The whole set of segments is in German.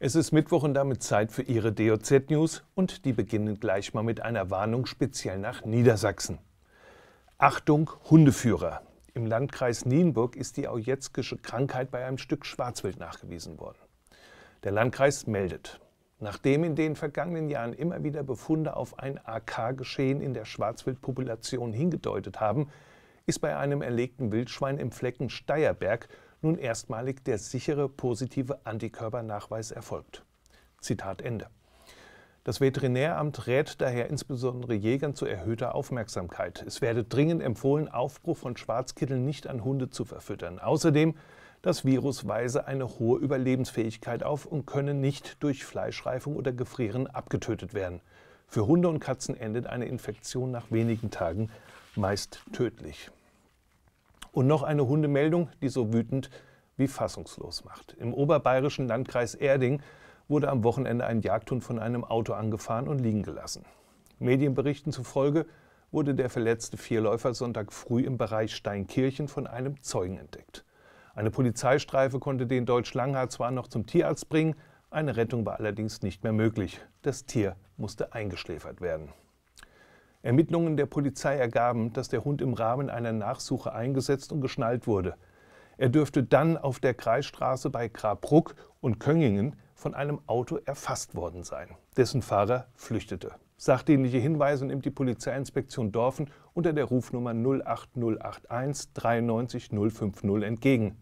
Es ist Mittwoch und damit Zeit für Ihre DOZ-News und die beginnen gleich mal mit einer Warnung speziell nach Niedersachsen. Achtung, Hundeführer! Im Landkreis Nienburg ist die aujetzkische Krankheit bei einem Stück Schwarzwild nachgewiesen worden. Der Landkreis meldet, nachdem in den vergangenen Jahren immer wieder Befunde auf ein AK-Geschehen in der Schwarzwildpopulation hingedeutet haben, ist bei einem erlegten Wildschwein im Flecken Steierberg nun erstmalig der sichere positive Antikörpernachweis erfolgt. Zitat Ende. Das Veterinäramt rät daher insbesondere Jägern zu erhöhter Aufmerksamkeit. Es werde dringend empfohlen, Aufbruch von Schwarzkitteln nicht an Hunde zu verfüttern. Außerdem, das Virus weise eine hohe Überlebensfähigkeit auf und könne nicht durch Fleischreifung oder Gefrieren abgetötet werden. Für Hunde und Katzen endet eine Infektion nach wenigen Tagen meist tödlich. Und noch eine Hundemeldung, die so wütend wie fassungslos macht. Im oberbayerischen Landkreis Erding wurde am Wochenende ein Jagdhund von einem Auto angefahren und liegen gelassen. Medienberichten zufolge wurde der verletzte Vierläufer Sonntag früh im Bereich Steinkirchen von einem Zeugen entdeckt. Eine Polizeistreife konnte den Deutsch-Langhaar zwar noch zum Tierarzt bringen, eine Rettung war allerdings nicht mehr möglich. Das Tier musste eingeschläfert werden. Ermittlungen der Polizei ergaben, dass der Hund im Rahmen einer Nachsuche eingesetzt und geschnallt wurde. Er dürfte dann auf der Kreisstraße bei Grabruck und Köngingen von einem Auto erfasst worden sein. Dessen Fahrer flüchtete. Sachdienliche Hinweise nimmt die Polizeiinspektion Dorfen unter der Rufnummer 08081 93 050 entgegen.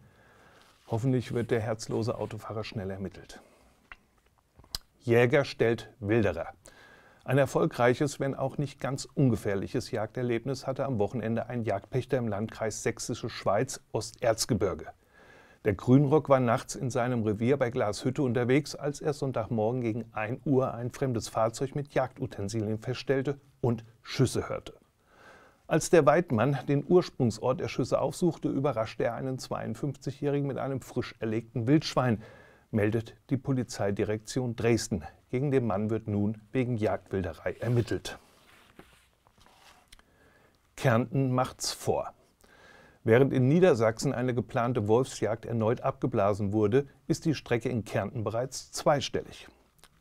Hoffentlich wird der herzlose Autofahrer schnell ermittelt. Jäger stellt Wilderer. Ein erfolgreiches, wenn auch nicht ganz ungefährliches Jagderlebnis hatte am Wochenende ein Jagdpächter im Landkreis Sächsische Schweiz, Osterzgebirge. Der Grünrock war nachts in seinem Revier bei Glashütte unterwegs, als er Sonntagmorgen gegen 1 Uhr ein fremdes Fahrzeug mit Jagdutensilien feststellte und Schüsse hörte. Als der Weidmann den Ursprungsort der Schüsse aufsuchte, überraschte er einen 52-Jährigen mit einem frisch erlegten Wildschwein, meldet die Polizeidirektion Dresden. Gegen den Mann wird nun wegen Jagdwilderei ermittelt. Kärnten macht's vor. Während in Niedersachsen eine geplante Wolfsjagd erneut abgeblasen wurde, ist die Strecke in Kärnten bereits zweistellig.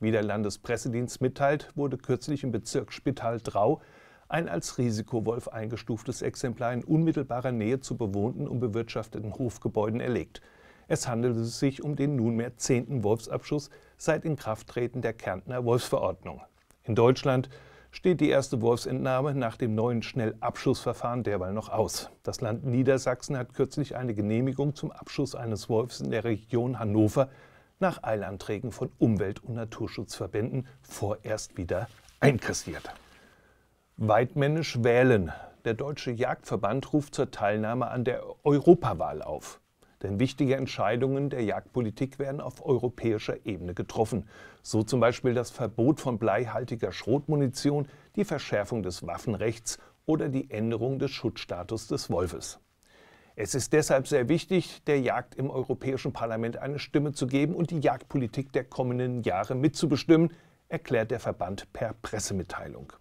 Wie der Landespressedienst mitteilt, wurde kürzlich im Bezirk spital drau ein als Risikowolf eingestuftes Exemplar in unmittelbarer Nähe zu bewohnten und bewirtschafteten Hofgebäuden erlegt. Es handelte sich um den nunmehr zehnten Wolfsabschuss seit Inkrafttreten der Kärntner Wolfsverordnung. In Deutschland steht die erste Wolfsentnahme nach dem neuen Schnellabschussverfahren derweil noch aus. Das Land Niedersachsen hat kürzlich eine Genehmigung zum Abschuss eines Wolfs in der Region Hannover nach Eilanträgen von Umwelt- und Naturschutzverbänden vorerst wieder einkassiert. Weidmännisch wählen. Der Deutsche Jagdverband ruft zur Teilnahme an der Europawahl auf. Denn wichtige Entscheidungen der Jagdpolitik werden auf europäischer Ebene getroffen. So zum Beispiel das Verbot von bleihaltiger Schrotmunition, die Verschärfung des Waffenrechts oder die Änderung des Schutzstatus des Wolfes. Es ist deshalb sehr wichtig, der Jagd im Europäischen Parlament eine Stimme zu geben und die Jagdpolitik der kommenden Jahre mitzubestimmen, erklärt der Verband per Pressemitteilung.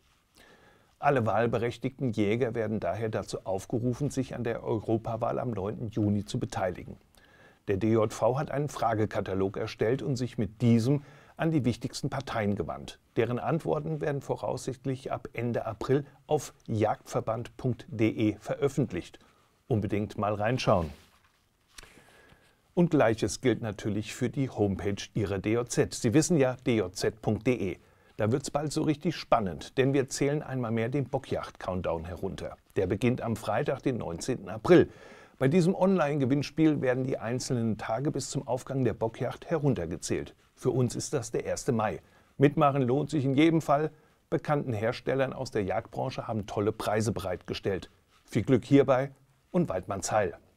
Alle wahlberechtigten Jäger werden daher dazu aufgerufen, sich an der Europawahl am 9. Juni zu beteiligen. Der DJV hat einen Fragekatalog erstellt und sich mit diesem an die wichtigsten Parteien gewandt. Deren Antworten werden voraussichtlich ab Ende April auf jagdverband.de veröffentlicht. Unbedingt mal reinschauen. Und gleiches gilt natürlich für die Homepage Ihrer DJZ. Sie wissen ja, djz.de. Da wird es bald so richtig spannend, denn wir zählen einmal mehr den Bockjacht-Countdown herunter. Der beginnt am Freitag, den 19. April. Bei diesem Online-Gewinnspiel werden die einzelnen Tage bis zum Aufgang der Bockjacht heruntergezählt. Für uns ist das der 1. Mai. Mitmachen lohnt sich in jedem Fall. Bekannten Herstellern aus der Jagdbranche haben tolle Preise bereitgestellt. Viel Glück hierbei und Waldmannsheil. Heil.